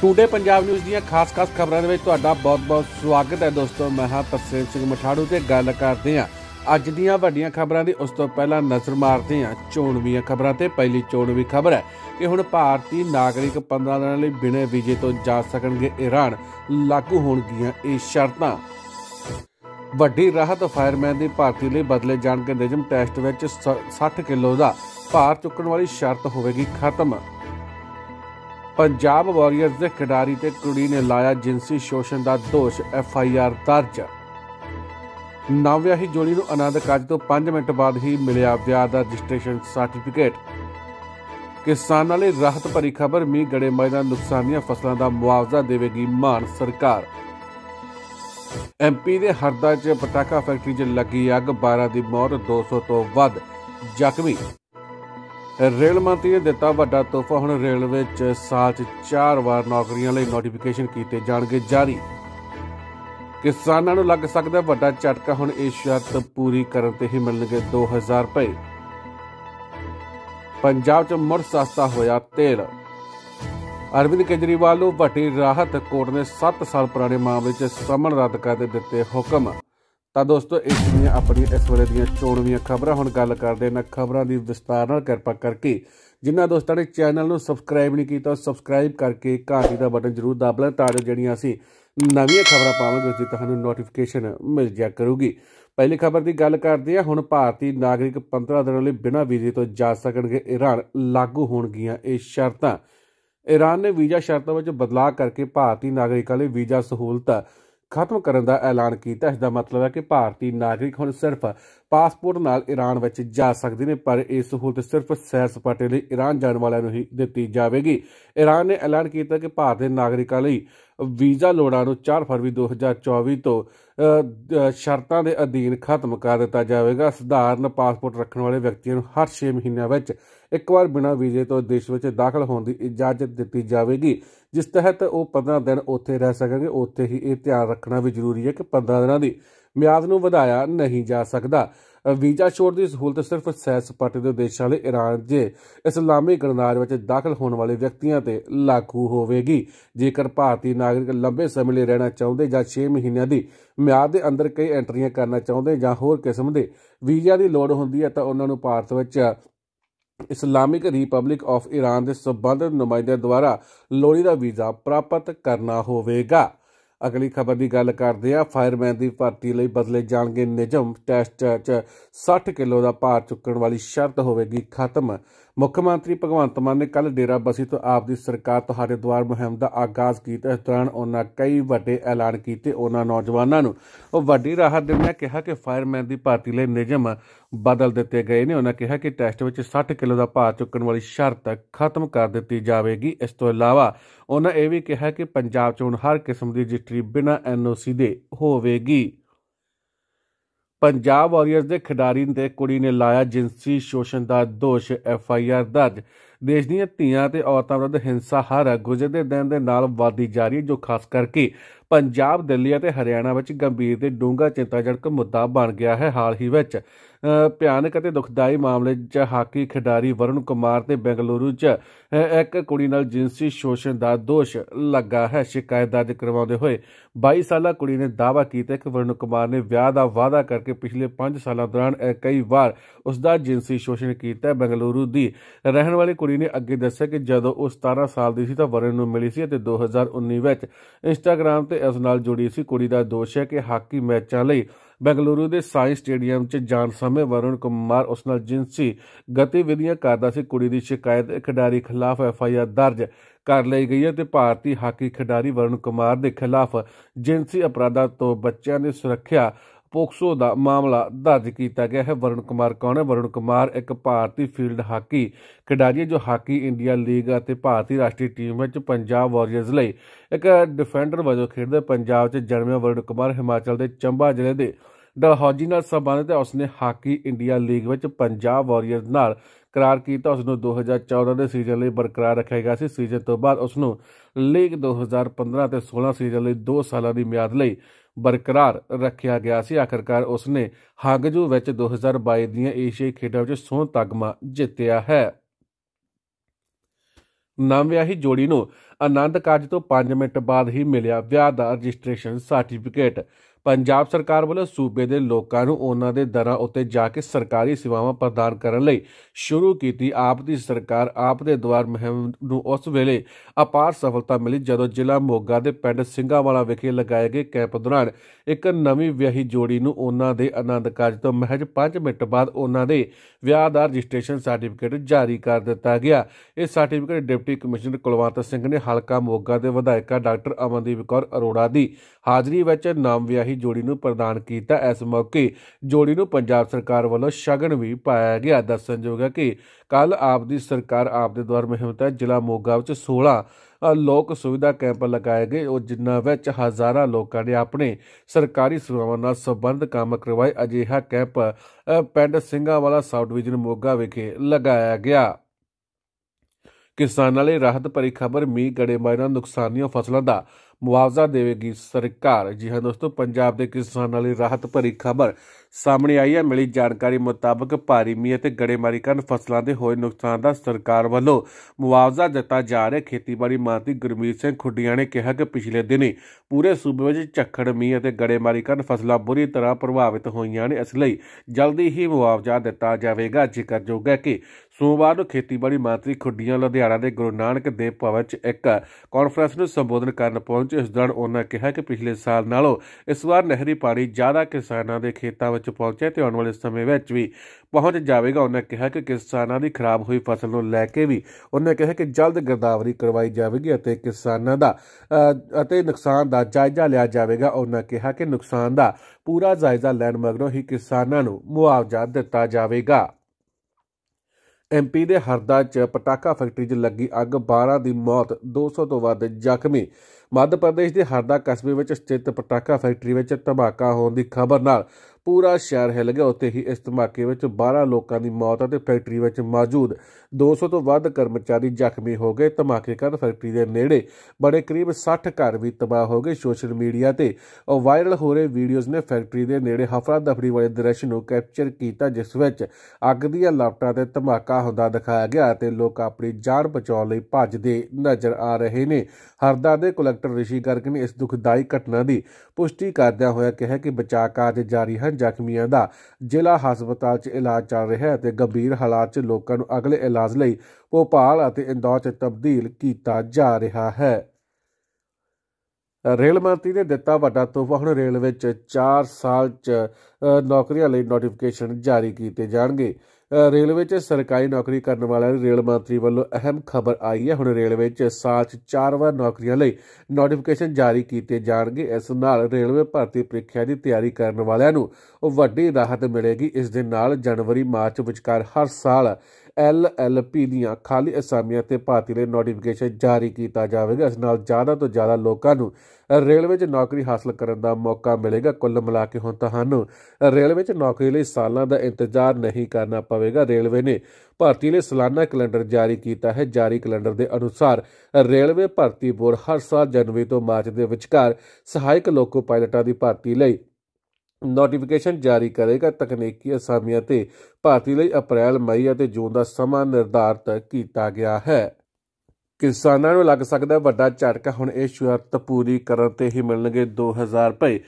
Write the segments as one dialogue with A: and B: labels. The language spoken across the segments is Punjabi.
A: ਟੂਡੇ ਪੰਜਾਬ ਨਿਊਜ਼ ਦੀਆਂ ਖਾਸ-ਖਾਸ ਖਬਰਾਂ ਦੇ ਵਿੱਚ ਤੁਹਾਡਾ ਬਹੁਤ-ਬਹੁਤ ਸਵਾਗਤ ਹੈ ਦੋਸਤੋ ਮੈਂ ਹਾਂ ਤਰਸੇਮ ਸਿੰਘ ਮਠਾੜੂ ਤੇ ਗੱਲ ਕਰਦੇ ਹਾਂ ਅੱਜ ਦੀਆਂ ਵੱਡੀਆਂ ਖਬਰਾਂ ਦੀ ਉਸ ਤੋਂ ਪਹਿਲਾਂ ਨਜ਼ਰ ਮਾਰਦੇ ਹਾਂ ਚੋਣਵੀਆਂ ਖਬਰਾਂ ਤੇ ਪਹਿਲੀ ਚੋਣਵੀ ਖਬਰ ਹੈ ਕਿ ਹੁਣ ਭਾਰਤੀ ਨਾਗਰਿਕ 15 ਦਿਨਾਂ ਲਈ ਬਿਨੈ ਵੀਜ਼ੇ ਤੋਂ ਜਾ ਸਕਣਗੇ ਈਰਾਨ ਲਾਗੂ ਹੋਣਗੀਆਂ ਇਹ ਸ਼ਰਤਾਂ ਵੱਡੀ ਰਾਹਤ ਫਾਇਰਮੈਨ ਦੀ ਭਾਰਤੀ ਲਈ ਬਦਲੇ ਜਾਣ ਕੇ ਨਿਯਮ ਟੈਸਟ ਵਿੱਚ 60 ਕਿਲੋ ਦਾ ਭਾਰ ਚੁੱਕਣ ਵਾਲੀ ਸ਼ਰਤ ਹੋਵੇਗੀ ਖਤਮ ਪੰਜਾਬ ਵਾਰੀਅਰਸ ਦੇ ਖਿਡਾਰੀ ਤੇ ਕੁੜੀ ਨੇ ਲਾਇਆ ਜਿੰਸੀ ਸ਼ੋਸ਼ਣ ਦਾ ਦੋਸ਼ ਐਫ ਆਈ ਆਰ ਦਰਜ ਨਵਿਆਹੀ ਜੋੜੀ ਨੂੰ ਆਨੰਦ ਕਾਜ ਤੋਂ 5 ਮਿੰਟ ਬਾਅਦ ਹੀ ਮਿਲਿਆ ਵਿਆਹ ਦਾ ਰਜਿਸਟ੍ਰੇਸ਼ਨ ਸਰਟੀਫਿਕੇਟ ਕਿਸਾਨਾਂ ਲਈ ਰਾਹਤ ਭਰੀ ਖਬਰ ਮੀ ਗੜੇ ਮੈਦਾਨ ਨੁਕਸਾਨੀਆਂ ਫਸਲਾਂ ਦਾ ਮੁਆਵਜ਼ਾ ਦੇਵੇਗੀ ਮਾਨ ਸਰਕਾਰ ਐਮਪੀ ਦੇ ਹਰਦਾ 'ਚ ਪਟਾਕਾ ਫੈਕਟਰੀ 'ਚ ਲੱਗੀ ਅੱਗ 12 ਦੀ ਮੌਤ 200 ਤੋਂ ਵੱਧ ਜ਼ਖਮੀ ਰੇਲ ਮੰਤਰੀ ਨੇ ਦਿੱਤਾ ਵੱਡਾ ਤੋਹਫਾ ਹੁਣ ਰੇਲਵੇ 'ਚ ਸਾਲ 'ਚ 4 ਵਾਰ ਨੌਕਰੀਆਂ ਲਈ ਨੋਟੀਫਿਕੇਸ਼ਨ ਕੀਤੇ ਜਾਣਗੇ ਜਾਰੀ ਕਿਸਾਨਾਂ ਨੂੰ ਲੱਗ ਸਕਦਾ ਵੱਡਾ ਝਟਕਾ ਹੁਣ ਇਹ ਸ਼ਰਤ ਪੂਰੀ ਕਰਨ ਤੇ ਹੀ ਮਿਲਣਗੇ 2000 ਰੁਪਏ ਪੰਜਾਬ 'ਚ ਮੁਰ ਸਸਤਾ ਹੋਇਆ ਤੇਲ ਅਰਵਿੰਦ ਕੇਜਰੀਵਾਲ ਨੂੰ ਵੱਡੀ ਰਾਹਤ ਕੋਰਟ ਨੇ 7 ਸਾਲ ਪੁਰਾਣੇ ਮਾਮਲੇ 'ਚ ਸਮਨ ਰੱਦ ਕਰ ਦਿੱਤੇ ਹੁਕਮ ਤਾਂ ਦੋਸਤੋ ਇਸ ਦੀਆਂ ਆਪਣੀਆਂ ਇਸ ਵੇਲੇ ਦੀਆਂ ਚੋਣਵੀਆਂ ਖਬਰਾਂ ਹੁਣ ਗੱਲ ਕਰਦੇ ਨਾ ਖਬਰਾਂ ਦੀ ਵਿਸਤਾਰ ਨਾਲ ਕਿਰਪਾ ਕਰਕੇ ਜਿਨ੍ਹਾਂ ਦੋਸਤਾਂ ਨੇ ਚੈਨਲ ਨੂੰ ਸਬਸਕ੍ਰਾਈਬ ਨਹੀਂ ਕੀਤਾ ਸਬਸਕ੍ਰਾਈਬ ਕਰਕੇ ਘੰਟੀ ਦਾ ਬਟਨ ਜ਼ਰੂਰ ਦਬਾ ਲੈਣ ਤਾਂ ਜੋ ਜਿਹੜੀਆਂ ਅਸੀਂ ਨਵੀਆਂ ਖਬਰਾਂ ਪਾਵਾਂਗੇ ਜੀ ਤੁਹਾਨੂੰ ਨੋਟੀਫਿਕੇਸ਼ਨ ਮਿਲ ਜਾ ਕਰੂਗੀ ਪਹਿਲੀ ਖਬਰ ਦੀ ਗੱਲ ਕਰਦੇ ਹਾਂ ਹੁਣ ਭਾਰਤੀ ਨਾਗਰਿਕ 15 ਦਿਨਾਂ ਲਈ ਬਿਨਾਂ ਵੀਜ਼ੇ ਤੋਂ ਜਾ ਸਕਣਗੇ ਈਰਾਨ ਲਾਗੂ ਹੋਣਗੀਆਂ ਇਹ ਸ਼ਰਤਾਂ ਈਰਾਨ ਨੇ ਵੀਜ਼ਾ ਸ਼ਰਤਾਂ ਵਿੱਚ ਬਦਲਾਅ ਕਰਕੇ ਭਾਰਤੀ ਨਾਗਰਿਕਾਂ ਲਈ ਵੀਜ਼ਾ ਸਹੂਲਤਾਂ ਖਤਮ ਕਰਨ ਦਾ ਐਲਾਨ ਕੀਤਾ ਇਸ ਦਾ ਮਤਲਬ ਹੈ ਕਿ ਭਾਰਤੀ ਨਾਗਰਿਕ ਹੁਣ ਸਿਰਫ ਪਾਸਪੋਰਟ ਨਾਲ ਈਰਾਨ ਵਿੱਚ ਜਾ ਸਕਦੇ ਨੇ ਪਰ ਇਹ ਸਹੂਲਤ ਸਿਰਫ ਸੈਰ ਸਪਾਟੇ ਲਈ ਈਰਾਨ ਜਾਣ ਵਾਲਿਆਂ ਨੂੰ ਹੀ ਦਿੱਤੀ ਜਾਵੇਗੀ ਈਰਾਨ ਨੇ ਐਲਾਨ ਕੀਤਾ ਕਿ ਭਾਰਤ ਦੇ ਨਾਗਰਿਕਾਂ ਲਈ ਵੀਜ਼ਾ ਲੋੜਾਂ ਨੂੰ 4 ਫਰਵਰੀ 2024 ਤੋਂ ਸ਼ਰਤਾਂ ਦੇ ਅਧੀਨ ਖਤਮ ਕਰ ਦਿੱਤਾ ਜਾਵੇਗਾ ਸਧਾਰਨ ਪਾਸਪੋਰਟ ਰੱਖਣ ਵਾਲੇ ਵਿਅਕਤੀਆਂ ਨੂੰ ਹਰ 6 ਮਹੀਨਿਆਂ ਵਿੱਚ ਇੱਕ ਵਾਰ ਬਿਨਾਂ ਵੀਜ਼ੇ ਤੋਂ ਦੇਸ਼ ਵਿੱਚ ਦਾਖਲ ਹੋਣ ਦੀ ਇਜਾਜ਼ਤ ਦਿੱਤੀ ਜਾਵੇਗੀ ਜਿਸ ਤਹਿਤ ਉਹ 15 ਦਿਨ ਉੱਥੇ ਰਹਿ ਸਕਣਗੇ ਉੱਥੇ ਹੀ ਇਹ ਧਿਆਨ ਰੱਖਣਾ ਵੀ ਜ਼ਰੂਰੀ ਹੈ ਕਿ 15 ਦਿਨਾਂ ਦੀ ਮਿਆਦ ਨੂੰ ਵਧਾਇਆ ਨਹੀਂ ਜਾ ਸਕਦਾ ਵੀਜ਼ਾ ਛੋੜ ਦੀ ਸਹੂਲਤ ਸਿਰਫ ਸੈਰ ਸਪਾਟੇ ਦੇ ਉਦੇਸ਼ਾਂ ਲਈ ਇਰਾਨ ਦੇ ਇਸਲਾਮੀ ਗਣਰਾਜ ਵਿੱਚ ਦਾਖਲ ਹੋਣ ਵਾਲੇ ਵਿਅਕਤੀਆਂ ਤੇ ਲਾਗੂ ਹੋਵੇਗੀ ਜੇਕਰ ਭਾਰਤੀ ਨਾਗਰਿਕ ਲੰਬੇ ਸਮੇਂ ਲਈ ਰਹਿਣਾ ਚਾਹੁੰਦੇ ਜਾਂ 6 ਮਹੀਨਿਆਂ ਦੀ ਮਿਆਦ ਦੇ ਅੰਦਰ ਕਈ ਐਂਟਰੀਆਂ ਕਰਨਾ ਚਾਹੁੰਦੇ ਜਾਂ ਹੋਰ ਕਿਸਮ ਦੇ ਵੀਜ਼ਾ ਦੀ ਲੋੜ ਹੁੰਦੀ ਹੈ ਤਾਂ ਉਹਨਾਂ ਨੂੰ ਭਾਰਤ ਵਿੱਚ ਇਸਲਾਮਿਕ ਰਿਪਬਲਿਕ ਆਫ ਈਰਾਨ ਦੇ ਸਬੰਧਤ ਨੁਮਾਇੰਦੇ ਦੁਆਰਾ ਲੋੜੀ ਦਾ ਵੀਜ਼ਾ ਪ੍ਰਾਪਤ ਕਰਨਾ ਹੋਵੇਗਾ ਅਗਲੀ ਖਬਰ ਦੀ ਗੱਲ ਕਰਦੇ ਆ ਫਾਇਰਮੈਨ ਦੀ ਭਰਤੀ ਲਈ ਬਦਲੇ ਜਾਣਗੇ ਨਿਯਮ ਟੈਸਟ 'ਚ 60 ਕਿਲੋ ਦਾ ਭਾਰ ਚੁੱਕਣ ਵਾਲੀ ਸ਼ਰਤ ਹੋਵੇਗੀ ਖਤਮ ਮੁੱਖ ਮੰਤਰੀ ਭਗਵੰਤ ਮਾਨ ਨੇ ਕੱਲ ਡੇਰਾਬਸੀ ਤੋਂ ਆਪ ਦੀ ਸਰਕਾਰ ਤੁਹਾਡੇ ਦਵਾਰ ਮੁਹਿੰਮ ਦਾ ਆਗਾਜ਼ ਕੀਤਾ ਇਸ ਦੌਰਾਨ ਉਹਨਾਂ ਕਈ ਵੱਡੇ ਐਲਾਨ ਕੀਤੇ ਉਹਨਾਂ ਨੌਜਵਾਨਾਂ ਨੂੰ ਉਹ ਵੱਡੀ ਰਾਹਤ ਦਿੰਦਿਆਂ ਕਿਹਾ ਕਿ ਫਾਇਰਮੈਨ ਦੀ ਭਰਤੀ ਲਈ ਨਿਯਮ ਬਦਲ ਦਿੱਤੇ ਗਏ ਨੇ ਉਹਨਾਂ ਕਿਹਾ ਕਿ ਟੈਸਟ ਵਿੱਚ 60 ਕਿਲੋ ਦਾ ਭਾਰ ਚੁੱਕਣ ਵਾਲੀ ਸ਼ਰਤ ਖਤਮ ਕਰ ਦਿੱਤੀ ਜਾਵੇਗੀ ਇਸ ਤੋਂ ਇਲਾਵਾ ਉਹਨਾਂ ਇਹ ਵੀ ਕਿਹਾ ਕਿ ਪੰਜਾਬ 'ਚ ਹਰ ਕਿਸਮ ਦੀ ਰਜਿਸਟਰੀ ਬਿਨਾਂ ਐਨਓਸੀ ਦੇ ਹੋਵੇਗੀ ਪੰਜਾਬ ਵਾਰੀਅਰਸ ਦੇ ਖਿਡਾਰੀ ਤੇ ਕੁੜੀ ਨੇ ਲਾਇਆ ਜਿੰਸੀ ਸ਼ੋਸ਼ਣ ਦਾ ਦੋਸ਼ ਐਫ ਆਈ ਆਰ ਦਰਜ ਦੇਸ਼ ਦੀਆਂ ਧੀਆਂ ਤੇ ਔਰਤਾਂ ਵਿਰੁੱਧ ਹਿੰਸਾ ਹਰ ਗੁਜ਼ਰਦੇ ਦਿਨ ਦੇ ਨਾਲ ਵਾਦੀ ਰਹੀ ਹੈ ਜੋ ਖਾਸ ਕਰਕੇ ਪੰਜਾਬ ਦਿੱਲੀ ਅਤੇ ਹਰਿਆਣਾ ਵਿੱਚ ਗੰਭੀਰ ਤੇ ਡੂੰਘਾ ਚਿੰਤਾਜਨਕ ਮੁੱਦਾ ਬਣ ਗਿਆ ਹੈ ਹਾਲ ਹੀ ਵਿੱਚ ਭਿਆਨਕ ਅਤੇ ਦੁਖਦਾਈ ਮਾਮਲੇ 'ਚ ਹਾਕੀ ਖਿਡਾਰੀ ਵਰਨ ਕੁਮਾਰ ਤੇ ਬੈਂਗਲੁਰੂ 'ਚ ਇੱਕ ਕੁੜੀ ਨਾਲ ਜਿੰਸੀ ਸ਼ੋਸ਼ਣ ਦਾ ਦੋਸ਼ ਲੱਗਾ ਹੈ ਸ਼ਿਕਾਇਤ ਦਰਜ ਕਰਵਾਉਂਦੇ ਹੋਏ 22 ਸਾਲਾ ਕੁੜੀ ਨੇ ਦਾਅਵਾ ਕੀਤਾ ਕਿ ਵਰਨ ਕੁਮਾਰ ਨੇ ਵਿਆਹ ਦਾ ਵਾਅਦਾ ਕਰਕੇ ਪਿਛਲੇ 5 ਸਾਲਾਂ ਦੌਰਾਨ ਕਈ ਵਾਰ ਉਸ ਦਾ ਜਿੰਸੀ ਸ਼ੋਸ਼ਣ ਕੀਤਾ ਬੈਂਗਲੁਰੂ ਦੀ ਰਹਿਣ ਵਾਲੀ ਕੁੜੀ ਨੇ ਅੱਗੇ ਦੱਸਿਆ ਕਿ ਜਦੋਂ ਉਹ 17 ਸਾਲ ਦੀ ਸੀ ਤਾਂ ਵਰਨ ਨੂੰ ਮਿਲੀ ਸੀ ਅਤੇ 2019 ਵਿੱਚ ਇੰਸਟਾਗ੍ਰam ਤੇ ਇਸ ਨਾਲ ਜੁੜੀ ਸੀ ਕੁੜੀ ਦਾ ਦੋਸ਼ ਹੈ ਕਿ ਹਾਕੀ ਮੈਚਾਂ ਲਈ ਬੈਂਗਲੁਰੂ ਦੇ ਸਾਇੰਸ ਸਟੇਡੀਅਮ 'ਚ ਜਾਣ ਸਮੇਂ ਵਰੁਣ ਕੁਮਾਰ ਉਸ ਨਾਲ ਜਿੰਸੀ ਗਤੀਵਿਧੀਆਂ ਕਰਦਾ ਸੀ ਕੁੜੀ ਦੀ ਸ਼ਿਕਾਇਤ ਖਿਡਾਰੀ ਖਿਲਾਫ ਐਫ ਆਈ ਆਰ ਦਰਜ ਕਰ ਲਈ ਗਈ ਹੈ ਤੇ ਭਾਰਤੀ ਹਾਕੀ ਖਿਡਾਰੀ ਵਰੁਣ ਕੁਮਾਰ ਦੇ ਖਿਲਾਫ ਜਿੰਸੀ ਅਪਰਾਧਾਂ ਤੋਂ ਬੱਚਿਆਂ ਦੀ ਸੁਰੱਖਿਆ ਪੋਕਸੋ ਦਾ ਮਾਮਲਾ ਦਰਜ ਕੀਤਾ ਗਿਆ ਹੈ ਵਰੁਣ ਕੁਮਾਰ ਕੌਣ ਹੈ ਵਰੁਣ ਕੁਮਾਰ ਇੱਕ ਭਾਰਤੀ ਫੀਲਡ ਹਾਕੀ ਖਿਡਾਰੀ ਜੋ ਹਾਕੀ ਇੰਡੀਆ ਲੀਗ ਅਤੇ ਭਾਰਤੀ ਰਾਸ਼ਟਰੀ ਟੀਮ ਵਿੱਚ ਪੰਜਾਬ ਵਾਰੀਅਰਸ ਲਈ ਇੱਕ ਡਿਫੈਂਡਰ ਵਜੋਂ ਖੇਡਦਾ ਪੰਜਾਬ 'ਚ ਜਨਮਿਆ ਵਰੁਣ ਕੁਮਾਰ ਹਿਮਾਚਲ ਦੇ ਚੰਬਾ ਜ਼ਿਲ੍ਹੇ ਦੇ ਡਲਹੌਜੀ ਨਾਲ ਸੰਬੰਧਿਤ ਹੈ ਉਸਨੇ ਹਾਕੀ ਇੰਡੀਆ ਲੀਗ ਵਿੱਚ ਪੰਜਾਬ ਵਾਰੀਅਰਸ ਨਾਲ ਕਰਾਰ ਕੀਤਾ ਉਸ ਨੂੰ 2014 ਦੇ ਸੀਜ਼ਨ ਲਈ ਬਰਕਰਾਰ ਰੱਖਿਆ ਗਿਆ ਸੀ ਸੀਜ਼ਨ ਤੋਂ ਬਾਅਦ ਉਸ ਨੂੰ ਲੀਗ 2015 ਤੇ 16 ਸੀਜ਼ਨ ਲਈ 2 ਸਾਲਾਂ ਦੀ ਮਿਆਦ ਲਈ ਬਰਕਰਾਰ ਰੱਖਿਆ ਗਿਆ ਸੀ ਆਖਰਕਾਰ ਉਸ ਨੇ ਹਾਗਜੂ ਵਿੱਚ 2022 ਦੀਆਂ ਏਸ਼ੀਆਈ ਖੇਡਾਂ ਵਿੱਚ ਸੋਨ ਤਗਮਾ ਜਿੱਤਿਆ ਹੈ ਵਿਆਹੀ ਜੋੜੀ ਨੂੰ ਆਨੰਦ ਕਾਜ ਤੋਂ 5 ਮਿੰਟ ਬਾਅਦ ਹੀ ਮਿਲਿਆ ਵਿਆਹ ਦਾ ਰਜਿਸਟ੍ਰੇਸ਼ਨ ਸਰਟੀਫਿਕੇਟ ਪੰਜਾਬ ਸਰਕਾਰ ਵੱਲੋਂ ਸੂਬੇ ਦੇ ਲੋਕਾਂ ਨੂੰ ਉਹਨਾਂ ਦੇ ਦਰਾਂ ਉੱਤੇ ਜਾ ਕੇ ਸਰਕਾਰੀ ਸੇਵਾਵਾਂ ਪ੍ਰਦਾਨ ਕਰਨ ਲਈ ਸ਼ੁਰੂ ਕੀਤੀ ਆਪ ਦੀ ਸਰਕਾਰ ਆਪ ਦੇ ਦਵਾਰ ਮਹਿਮ ਨੂੰ ਉਸ ਵੇਲੇ ਅਪਾਰ ਸਫਲਤਾ ਮਿਲੀ ਜਦੋਂ ਜ਼ਿਲ੍ਹਾ ਮੋਗਾ ਦੇ ਪਿੰਡ ਸਿੰਘਾਵਾਲਾ ਵਿਖੇ ਲਗਾਏ ਗਏ ਕੈਂਪ ਦੌਰਾਨ ਇੱਕ ਨਵੀਂ ਵਿਆਹੀ ਜੋੜੀ ਨੂੰ ਉਹਨਾਂ ਦੇ ਆਨੰਦ ਕਾਰਜ ਤੋਂ ਮਹਿਜ 5 ਮਿੰਟ ਬਾਅਦ ਉਹਨਾਂ ਦੇ ਵਿਆਹ ਦਾ ਰਜਿਸਟ੍ਰੇਸ਼ਨ ਸਰਟੀਫਿਕੇਟ ਜਾਰੀ ਕਰ ਦਿੱਤਾ ਗਿਆ ਇਹ certificate deputy commissioner Kulwant Singh ਨੇ ਹਲਕਾ ਮੋਗਾ ਦੇ ਵਿਧਾਇਕਾ ਡਾਕਟਰ ਅਮਨਦੀਪ ਕੌਰ ਅਰੋੜਾ ਦੀ ਹਾਜ਼ਰੀ ਵਿੱਚ ਨਾਮ ਵਿਆਹੀ ਰਾਹੀਂ ਜੋੜੀ ਨੂੰ ਪ੍ਰਦਾਨ ਕੀਤਾ ਇਸ ਮੌਕੇ ਜੋੜੀ ਨੂੰ ਪੰਜਾਬ ਸਰਕਾਰ ਵੱਲੋਂ ਸ਼ਗਨ ਵੀ ਪਾਇਆ ਗਿਆ ਦੱਸਣਯੋਗ ਹੈ ਕਿ ਕੱਲ ਆਪ ਦੀ ਸਰਕਾਰ ਆਪ ਦੇ ਦੁਆਰ ਮੁਹਿੰਮ ਜ਼ਿਲ੍ਹਾ ਮੋਗਾ ਵਿੱਚ 16 ਲੋਕ ਸੁਵਿਧਾ ਕੈਂਪ ਲਗਾਏ ਗਏ ਉਹ ਜਿੰਨਾ ਵਿੱਚ ਹਜ਼ਾਰਾਂ ਲੋਕਾਂ ਨੇ ਆਪਣੇ ਸਰਕਾਰੀ ਸੇਵਾਵਾਂ ਨਾਲ ਸੰਬੰਧ ਕੰਮ ਕਰਵਾਏ ਅਜਿਹਾ ਕੈਂਪ ਪਿੰਡ ਸਿੰਘਾਂ ਵਾਲਾ ਸਬ ਡਿਵੀਜ਼ਨ ਮੋਗਾ ਵਿਖੇ ਲਗਾਇਆ ਗਿਆ ਕਿਸਾਨਾਂ ਲਈ ਰਾਹਤ ਭਰੀ ਖਬਰ ਮੀਂਹ ਗੜੇ ਨਾਲ ਨੁਕਸਾਨੀਆਂ ਫਸਲਾਂ ਦਾ ਮੁਆਵਜ਼ਾ ਦੇਵੇਗੀ ਸਰਕਾਰ ਜੀ ਹਾਂ ਦੋਸਤੋ ਪੰਜਾਬ ਦੇ ਕਿਸਾਨਾਂ ਲਈ ਰਾਹਤ ਭਰੀ ਖਬਰ ਸਾਹਮਣੇ ਆਈ ਹੈ ਮਿਲੀ ਜਾਣਕਾਰੀ ਮੁਤਾਬਕ ਭਾਰੀ ਮੀਂਹ ਅਤੇ ਗੜੇਮਾਰੀ ਕਾਰਨ ਫਸਲਾਂ ਦੇ ਹੋਏ ਨੁਕਸਾਨ ਦਾ ਸਰਕਾਰ ਵੱਲੋਂ ਮੁਆਵਜ਼ਾ ਦਿੱਤਾ ਜਾ ਰਿਹਾ ਖੇਤੀਬਾੜੀ ਮੰਤਰੀ ਗੁਰਮੀਤ ਸਿੰਘ ਖੁੱਡੀਆਂ ਨੇ ਕਿਹਾ ਕਿ ਪਿਛਲੇ ਦਿਨੀ ਪੂਰੇ ਸੂਬੇ ਵਿੱਚ ਝੱਖੜ ਮੀਂਹ ਅਤੇ ਗੜੇਮਾਰੀ ਕਾਰਨ ਫਸਲਾਂ ਬੁਰੀ ਤਰ੍ਹਾਂ ਪ੍ਰਭਾਵਿਤ ਹੋਈਆਂ ਨੇ ਇਸ ਲਈ ਜਲਦੀ ਹੀ ਮੁਆਵਜ਼ਾ ਦਿੱਤਾ ਜਾਵੇਗਾ ਜ਼ਿਕਰਯੋਗ ਹੈ ਕਿ ਸੋਮਵਾਰ ਨੂੰ ਖੇਤੀਬਾੜੀ ਮੰਤਰੀ ਖੁੱਡੀਆਂ ਲੁਧਿਆਣਾ ਦੇ ਗੁਰੂ ਨਾਨਕ ਦੇਵ ਭਵਨ 'ਚ ਇੱਕ ਕਾਨਫਰੰਸ ਨੂੰ ਸੰਬੋਧਨ ਕਰਨ ਪਹੁੰਚ ਪਹੁੰਚੇ ਇਸ ਦੌਰਾਨ ਉਹਨਾਂ ਕਿਹਾ ਕਿ ਪਿਛਲੇ ਸਾਲ ਨਾਲੋਂ ਇਸ ਵਾਰ ਨਹਿਰੀ ਪਾਣੀ ਜ਼ਿਆਦਾ ਕਿਸਾਨਾਂ ਦੇ ਖੇਤਾਂ ਵਿੱਚ ਪਹੁੰਚਿਆ ਤੇ ਆਉਣ ਵਾਲੇ ਸਮੇਂ ਵਿੱਚ ਵੀ ਪਹੁੰਚ ਜਾਵੇਗਾ ਉਹਨਾਂ ਕਿਹਾ ਕਿ ਕਿਸਾਨਾਂ ਦੀ ਖਰਾਬ ਹੋਈ ਫਸਲ ਨੂੰ ਲੈ ਕੇ ਵੀ ਉਹਨਾਂ ਕਿਹਾ ਕਿ ਜਲਦ ਗਰਦਾਵਰੀ ਕਰਵਾਈ ਜਾਵੇਗੀ ਅਤੇ ਕਿਸਾਨਾਂ ਦਾ ਅਤੇ ਨੁਕਸਾਨ ਦਾ ਜਾਇਜ਼ਾ ਲਿਆ ਜਾਵੇਗਾ ਉਹਨਾਂ ਕਿਹਾ ਕਿ ਨੁਕਸਾਨ ਦਾ ਪੂਰਾ ਜਾਇਜ਼ਾ ਲੈਣ ਮਗਰੋਂ ਹੀ ਕਿਸਾਨਾਂ ਨੂੰ ਮੁਆਵਜ਼ਾ ਦਿੱਤਾ ਜਾਵੇਗਾ ਐਮਪੀ ਦੇ ਹਰਦਾ 'ਚ ਪਟਾਕਾ ਫੈਕਟਰੀ 'ਚ ਲੱਗੀ ਅੱਗ 12 ਦੀ ਮੌਤ 200 ਤੋਂ ਵੱਧ ਜ਼ਖਮੀ ਮੱਧ ਪ੍ਰਦੇਸ਼ ਦੇ ਹਰਦਾ ਕਸਬੇ ਵਿੱਚ ਸਥਿਤ ਪਟਾਕਾ ਫੈਕਟਰੀ ਵਿੱਚ ਧਮਾਕਾ ਹੋਣ ਦੀ ਖਬਰ ਨਾਲ ਪੂਰਾ ਸ਼ਹਿਰ ਹਿੱਲ ਗਿਆ ਉੱਥੇ ਹੀ ਇਸ ਧਮਾਕੇ ਵਿੱਚ 12 ਲੋਕਾਂ ਦੀ ਮੌਤ ਅਤੇ ਫੈਕਟਰੀ ਵਿੱਚ ਮੌਜੂਦ 200 ਤੋਂ ਵੱਧ ਕਰਮਚਾਰੀ ਜ਼ਖਮੀ ਹੋ ਗਏ ਧਮਾਕੇ ਕਾਰਨ ਫੈਕਟਰੀ ਦੇ ਨੇੜੇ ਬੜੇ ਕਰੀਬ 60 ਘਰ ਵੀ ਤਬਾਹ ਹੋ ਗਏ ਸੋਸ਼ਲ ਮੀਡੀਆ ਤੇ ਵਾਇਰਲ ਹੋ ਰਹੇ ਵੀਡੀਓਜ਼ ਨੇ ਫੈਕਟਰੀ ਦੇ ਨੇੜੇ ਹਫਰਾ ਦਫੜੀ ਵਾਲੇ ਦ੍ਰਿਸ਼ ਨੂੰ ਕੈਪਚਰ ਕੀਤਾ ਜਿਸ ਵਿੱਚ ਅੱਗ ਦੀਆਂ ਲਾਪਟਾਂ ਤੇ ਧਮਾਕਾ ਹੁੰਦਾ ਦਿਖਾਇਆ ਗਿਆ ਤੇ ਲੋਕ ਆਪਣੀ ਜਾਨ ਬਚਾਉਣ ਲਈ ਭੱਜਦੇ ਨਜ਼ਰ ਆ ਰਹੇ ਨੇ ਹਰਦਾ ਦੇ ਕਲੈਕਟਰ ਰਿਸ਼ੀ ਗਰਗ ਨੇ ਇਸ ਦੁਖਦਾਈ ਘਟਨਾ ਦੀ ਪੁਸ਼ਟੀ ਕਰਦਿਆਂ ਹੋਇਆ ਕਿਹਾ ਕਿ ਬਚਾਅ ਕਾਰਜ ਜਾਰੀ ਹਨ ਜ਼ਖਮੀਆਂ ਦਾ ਜ਼ਿਲ੍ਹਾ ਹਸਪਤਾਲ 'ਚ ਇਲਾਜ ਚੱਲ ਰਿਹਾ ਹੈ ਅਤੇ ਗੰਭੀਰ ਹਾਲਾਤ 'ਚ ਲੋਕਾਂ ਨੂੰ ਅਗਲੇ ਇਲਾਜ ਲਈ ਭੋਪਾਲ ਅਤੇ ਇੰਦੌਰ 'ਚ ਤਬਦੀਲ ਕੀਤਾ ਜਾ ਰਿਹਾ ਹੈ ਰੇਲ ਮੰਤਰੀ ਨੇ ਦਿੱਤਾ ਵੱਡਾ ਤੋਹਫਾ ਹੁਣ ਰੇਲਵੇ 'ਚ 4 ਸਾਲ 'ਚ ਨੌਕਰੀਆਂ ਲਈ ਨੋਟੀਫਿਕੇਸ਼ਨ ਜਾਰੀ ਕੀਤੇ ਜਾਣਗੇ ਰੇਲਵੇ 'ਚ ਸਰਕਾਰੀ ਨੌਕਰੀ ਕਰਨ ਵਾਲਿਆਂ ਲਈ ਰੇਲ ਮੰਤਰੀ ਵੱਲੋਂ ਅਹਿਮ ਖਬਰ ਆਈ ਹੈ ਹੁਣ ਰੇਲਵੇ 'ਚ ਸਾਚ ਵਾਰ ਨੌਕਰੀਆਂ ਲਈ ਨੋਟੀਫਿਕੇਸ਼ਨ ਜਾਰੀ ਕੀਤੇ ਜਾਣਗੇ ਇਸ ਨਾਲ ਰੇਲਵੇ ਭਰਤੀ ਪ੍ਰੀਖਿਆ ਦੀ ਤਿਆਰੀ ਕਰਨ ਵਾਲਿਆਂ ਨੂੰ ਵੱਡੀ ਰਾਹਤ ਮਿਲੇਗੀ ਇਸ ਦੇ ਨਾਲ ਜਨਵਰੀ ਮਾਰਚ ਵਿਚਕਾਰ ਹਰ ਸਾਲ ਐਲਐਲਪੀ ਦੀਆਂ ਖਾਲੀ ਅਸਾਮੀਆਂ ਤੇ ਭਾਰਤੀ ਲਈ ਨੋਟੀਫਿਕੇਸ਼ਨ ਜਾਰੀ ਕੀਤਾ ਜਾਵੇਗਾ ਇਸ ਨਾਲ ਜ਼ਿਆਦਾ ਤੋਂ ਜ਼ਿਆਦਾ ਲੋਕਾਂ ਨੂੰ ਰੇਲਵੇ 'ਚ ਨੌਕਰੀ ਹਾਸਲ ਕਰਨ ਦਾ ਮੌਕਾ ਮਿਲੇਗਾ ਕੁੱਲ ਮਿਲਾ ਕੇ ਹੁਣ ਤੁਹਾਨੂੰ ਰੇਲਵੇ 'ਚ ਨੌਕਰੀ ਲਈ ਸਾਲਾਂ ਦਾ ਇੰਤਜ਼ਾਰ ਨਹੀਂ ਕਰਨਾ ਪਵੇਗਾ ਰੇਲਵੇ ਨੇ ਭਾਰਤੀ ਲਈ ਸਾਲਾਨਾ ਕੈਲੰਡਰ ਜਾਰੀ ਕੀਤਾ ਹੈ ਜਾਰੀ ਕੈਲੰਡਰ ਦੇ ਅਨੁਸਾਰ ਰੇਲਵੇ ਭਰਤੀ ਬੋਰਡ ਹਰ ਸਾਲ ਜਨਵਰੀ ਤੋਂ ਮਾਰਚ ਦੇ ਵਿਚਕਾਰ ਸਹਾਇਕ ਲੋਕੋ ਪਾਇਲਟਾਂ ਦੀ ਭਰਤੀ ਲਈ ਨੋਟੀਫਿਕੇਸ਼ਨ ਜਾਰੀ ਕਰੇਗਾ ਤਕਨੀਕੀ ਅਸਾਮੀਆਂ ਤੇ ਭਾਰਤੀ ਲਈ ਅਪ੍ਰੈਲ ਮਈ ਅਤੇ ਜੂਨ ਦਾ ਸਮਾਂ ਨਿਰਧਾਰਤ ਕੀਤਾ ਗਿਆ ਹੈ ਕਿਸਾਨਾਂ ਨੂੰ ਲੱਗ ਸਕਦਾ ਵੱਡਾ ਝਟਕਾ ਹੁਣ ਇਹ ਸ਼ਰਤ ਪੂਰੀ ਕਰਨ ਤੇ ਹੀ ਮਿਲਣਗੇ 2000 ਰੁਪਏ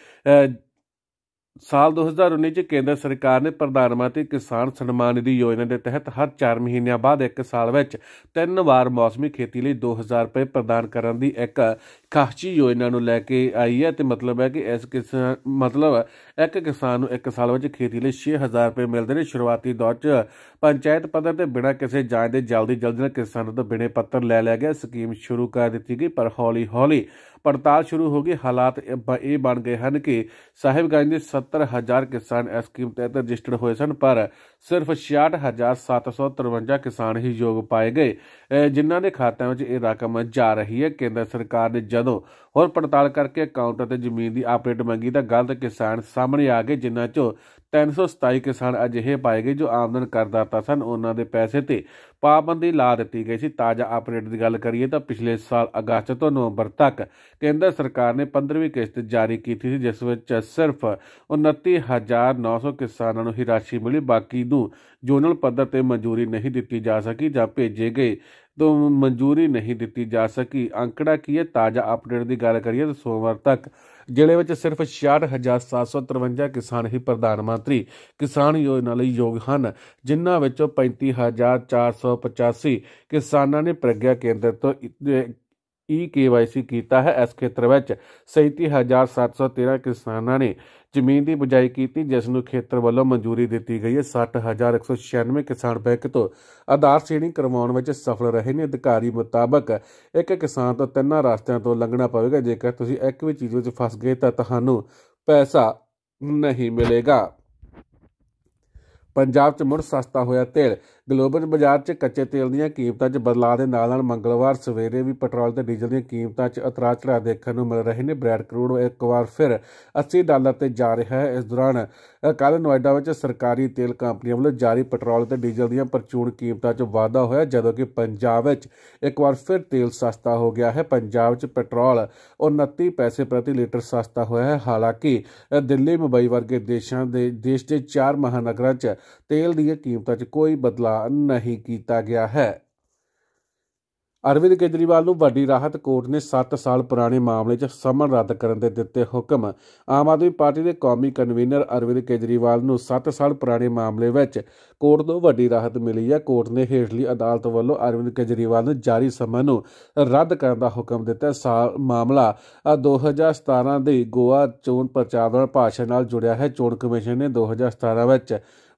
A: ਸਾਲ 2019 ਚ ਕੇਂਦਰ ਸਰਕਾਰ ਨੇ ਪ੍ਰਧਾਨ ਮੰਤਰੀ ਕਿਸਾਨ ਸਨਮਾਨ ਨਿਧੀ ਯੋਜਨਾ ਦੇ ਤਹਿਤ ਹਰ 4 ਮਹੀਨਿਆਂ ਬਾਅਦ ਇੱਕ ਸਾਲ ਵਿੱਚ ਤਿੰਨ ਵਾਰ ਮੌਸਮੀ ਖੇਤੀ ਲਈ 2000 ਰੁਪਏ ਪ੍ਰਦਾਨ ਕਰਨ ਦੀ ਇੱਕ ਖਾਸੀ ਯੋਜਨਾ ਨੂੰ ਲੈ ਕੇ ਆਈ ਹੈ ਤੇ ਮਤਲਬ ਹੈ ਕਿ ਇਸ ਕਿਸਾਨ ਮਤਲਬ ਇੱਕ ਕਿਸਾਨ ਨੂੰ ਇੱਕ ਸਾਲ ਵਿੱਚ ਖੇਤੀ ਲਈ 6000 ਰੁਪਏ ਮਿਲਦੇ ਨੇ ਸ਼ੁਰੂਆਤੀ ਦੌਰ 'ਚ ਪੰਚਾਇਤ ਪੱਧਰ ਤੇ ਬਿਨਾਂ ਕਿਸੇ ਜਾਂਚ ਦੇ ਜਲਦੀ ਜਲਦੀ ਨਾਲ ਕਿਸਾਨਾਂ ਤੋਂ ਬਿਨੇ ਪੱਤਰ ਲੈ ਲਿਆ ਗਿਆ ਸਕੀਮ ਸ਼ੁਰੂ ਕਰ ਦਿੱਤੀ ਗਈ ਪਰ ਹੌਲੀ ਹੌਲੀ ਪੜਤਾਲ ਸ਼ੁਰੂ ਹੋ ਗਈ ਹਾਲਾਤ ਇਹ ਬਣ ਗਏ ਹਨ ਕਿ ਸਾਹਿਬਗੰਜ ਦੇ 70000 ਕਿਸਾਨ ਇਸ ਸਕੀਮ ਤਹਿਤ ਰਜਿਸਟਰਡ ਹੋਏ ਸਨ ਪਰ ਸਿਰਫ 66753 ਕਿਸਾਨ ਹੀ ਯੋਗ ਪਾਏ ਗਏ ਜਿਨ੍ਹਾਂ ਦੇ ਖਾਤਿਆਂ ਵਿੱਚ ਇਹ ਰਕਮ ਜਾ ਰਹੀ ਹੈ ਕੇਂਦਰ ਸਰਕਾਰ ਨੇ ਜਦੋਂ ਹੋਰ ਪੜਤਾਲ ਕਰਕੇ ਅਕਾਊਂਟ ਅਤੇ ਜ਼ਮੀਨ ਦੀ ਅਪਡੇਟ ਮੰਗੀ ਤਾਂ ਗਲਤ ਕਿਸਾਨ ਸਾਹਮਣੇ ਆ ਗਏ ਜਿਨ੍ਹਾਂ ਚੋਂ 327 ਕਿਸਾਨ ਅਜਿਹੇ ਪਾਏ ਗਏ ਜੋ ਆਮਦਨ ਕਰਦਾਤਾ ਸਨ ਉਹਨਾਂ ਦੇ ਪੈਸੇ ਤੇ ਪਾਬੰਦੀ ਲਾ ਦਿੱਤੀ ਗਈ ਸੀ ਤਾਜ਼ਾ ਅਪਡੇਟ ਦੀ ਗੱਲ ਕਰੀਏ ਤਾਂ ਪਿਛਲੇ ਸਾਲ ਅਗਸਤ ਤੋਂ ਨਵੰਬਰ ਤੱਕ ਕੇਂਦਰ ਸਰਕਾਰ ਨੇ 15ਵੀਂ ਕਿਸ਼ਤ ਜਾਰੀ ਕੀਤੀ ਸੀ ਜਿਸ ਵਿੱਚ ਸਿਰਫ 29900 ਕਿਸਾਨਾਂ ਨੂੰ ਹੀ ਰਾਸ਼ੀ ਮਿਲੀ ਬਾਕੀ ਨੂੰ ਜ਼ੋਨਲ ਪੱਧਰ ਤੇ ਮਨਜ਼ੂਰੀ ਨਹੀਂ ਦਿੱਤੀ ਜਾ ਸਕੀ ਜਾਂ ਭੇਜੇ ਗਏ ਤੋਂ ਮਨਜ਼ੂਰੀ ਨਹੀਂ ਦਿੱਤੀ ਜਾ ਸਕੀ ਅੰਕੜਾ ਕੀ ਹੈ ਤਾਜ਼ਾ ਅਪਡੇਟ ਦੀ ਗੱਲ ਕਰੀਏ ਤਾਂ ਸੋਮਵਾਰ ਤੱਕ ਜ਼ਿਲ੍ਹੇ ਵਿੱਚ ਸਿਰਫ 66753 ਕਿਸਾਨ ਹੀ ਪ੍ਰਧਾਨ ਮੰਤਰੀ ਕਿਸਾਨ ਯੋਜਨਾ ਲਈ ਯੋਗ ਹਨ ਜਿਨ੍ਹਾਂ ਵਿੱਚੋਂ 35485 ਕਿਸਾਨਾਂ ਨੇ ਪ੍ਰਗਿਆ ਕੇਂਦਰ ਤੋਂ ਈ ਕੇਵਾਈਸੀ ਕੀਤਾ ਹੈ ਇਸ ਖੇਤਰ ਵਿੱਚ 37713 ਕਿਸਾਨਾਂ ਨੇ ਜ਼ਮੀਨ ਦੀ ਬੁਝਾਈ ਕੀਤੀ ਜਿਸ ਨੂੰ ਖੇਤਰ ਵੱਲੋਂ ਮਨਜ਼ੂਰੀ ਦਿੱਤੀ ਗਈ ਹੈ 60196 ਕਿਸਾਨ ਬੈਂਕ ਤੋਂ ਆਧਾਰ ਸੀਡਿੰਗ ਕਰਵਾਉਣ ਵਿੱਚ ਸਫਲ ਰਹੇ ਨੇ ਅਧਿਕਾਰੀ ਮੁਤਾਬਕ ਇੱਕ ਕਿਸਾਨ ਤੋਂ ਤਿੰਨਾਂ ਰਸਤਿਆਂ ਤੋਂ ਲੰਘਣਾ ਪਵੇਗਾ ਜੇਕਰ ਤੁਸੀਂ ਇੱਕ ਵੀ ਚੀਜ਼ ਵਿੱਚ ਫਸ ਗਏ ਤਾਂ ਤੁਹਾਨੂੰ ਪੈਸਾ ਨਹੀਂ ਮਿਲੇਗਾ ਪੰਜਾਬ 'ਚ ਮੁੜ ਸਸਤਾ ਹੋਇਆ ਤੇਲ ਗਲੋਬਲ ਬਾਜ਼ਾਰ 'ਚ ਕੱਚੇ ਤੇਲ ਦੀਆਂ ਕੀਮਤਾਂ 'ਚ ਬਦਲਾਅ ਦੇ ਨਾਲ ਨਾਲ ਮੰਗਲਵਾਰ ਸਵੇਰੇ ਵੀ ਪੈਟਰੋਲ ਤੇ ਡੀਜ਼ਲ ਦੀਆਂ ਕੀਮਤਾਂ 'ਚ ਉਤਰਾਅ ਚੜਾਅ ਦੇਖਣ ਨੂੰ ਮਿਲ ਰਹੇ ਨੇ ਬ੍ਰੈਡ ਕਰੂਡ ਇੱਕ ਵਾਰ ਫਿਰ 80 ਡਾਲਰ ਤੇ ਜਾ ਰਿਹਾ ਹੈ ਇਸ ਦੌਰਾਨ ਕੱਲ ਨੋਇਡਾ ਵਿੱਚ ਸਰਕਾਰੀ ਤੇਲ ਕੰਪਨੀਆਂ ਵੱਲੋਂ ਜਾਰੀ ਪੈਟਰੋਲ ਤੇ ਡੀਜ਼ਲ ਦੀਆਂ ਪਰਚੂਨ ਕੀਮਤਾਂ 'ਚ ਵਾਧਾ ਹੋਇਆ ਜਦੋਂ ਕਿ ਪੰਜਾਬ ਵਿੱਚ ਇੱਕ ਵਾਰ ਫਿਰ ਤੇਲ ਸਸਤਾ ਹੋ ਗਿਆ ਹੈ ਪੰਜਾਬ 'ਚ ਪੈਟਰੋਲ 29 ਪੈਸੇ ਪ੍ਰਤੀ ਲੀਟਰ ਸਸਤਾ ਹੋਇਆ ਹੈ ਹਾਲਾਂਕਿ ਦਿੱਲੀ ਮੁੰਬਈ ਵਰਗੇ ਦੇਸ਼ਾਂ ਦੇ ਦੇਸ਼ ਦੇ ਚਾਰ ਮਹਾਨਗਰਾਂ 'ਚ ਤੇਲ ਦੀਆਂ ਕੀਮਤਾਂ 'ਚ ਕੋਈ ਬਦਲਾਅ ਨਹੀਂ ਕੀਤਾ ਗਿਆ ਹੈ ਅਰਵਿੰਦ ਕੇਜਰੀਵਾਲ ਨੂੰ ਵੱਡੀ ਰਾਹਤ ਕੋਰਟ ਨੇ 7 ਸਾਲ ਪੁਰਾਣੇ ਮਾਮਲੇ 'ਚ ਸਮਨ ਰੱਦ ਕਰਨ ਦੇ ਦਿੱਤੇ ਹੁਕਮ ਆਮ ਆਦਮੀ ਪਾਰਟੀ ਦੇ ਕੌਮੀ ਕਨਵੀਨਰ ਅਰਵਿੰਦ ਕੇਜਰੀਵਾਲ ਨੂੰ 7 ਸਾਲ ਪੁਰਾਣੇ ਮਾਮਲੇ ਵਿੱਚ ਕੋਰਟ ਤੋਂ ਵੱਡੀ ਰਾਹਤ ਮਿਲੀ ਹੈ ਕੋਰਟ ਨੇ ਹੇਠਲੀ ਅਦਾਲਤ ਵੱਲੋਂ ਅਰਵਿੰਦ ਕੇਜਰੀਵਾਲ ਨੂੰ ਜਾਰੀ ਸਮਨ ਨੂੰ ਰੱਦ ਕਰਨ ਦਾ ਹੁਕਮ ਦਿੱਤਾ ਸਾਲ ਮਾਮਲਾ 2017 ਦੇ ਗੋਆ ਚੋਣ ਪ੍ਰਚਾਰ ਦੌਰਾਨ ਭਾਸ਼ਣ ਨਾਲ ਜੁੜਿਆ ਹੈ ਚੋਣ ਕਮਿਸ਼ਨ ਨੇ 2017 ਵਿੱਚ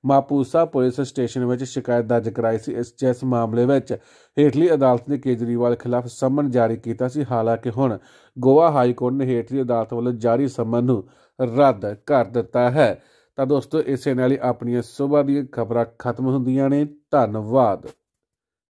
A: ਮਾਪੂਸਾ ਪੁਲਿਸ ਸਟੇਸ਼ਨ ਵਿੱਚ ਸ਼ਿਕਾਇਤ ਦਰਜ ਕਰਾਈ ਸੀ ਇਸ ਜਿਸ ਮਾਮਲੇ ਵਿੱਚ ਹੇਠਲੀ ਅਦਾਲਤ ਨੇ ਕੇਜਰੀਵਾਲ ਖਿਲਾਫ ਸਮਨ ਜਾਰੀ ਕੀਤਾ ਸੀ ਹਾਲਾਂਕਿ ਹੁਣ ਗੋਆ ਹਾਈ ਕੋਰਟ ਨੇ ਹੇਠਲੀ ਅਦਾਲਤ ਵੱਲੋਂ ਜਾਰੀ ਸਮਨ ਨੂੰ ਰੱਦ ਕਰ ਦਿੱਤਾ ਹੈ ਤਾਂ ਦੋਸਤੋ ਇਸੇ ਨਾਲ ਹੀ ਆਪਣੀਆਂ ਸਵੇਰ ਦੀਆਂ ਖਬਰਾਂ ਖਤਮ ਹੁੰਦੀਆਂ ਨੇ ਧੰਨਵਾਦ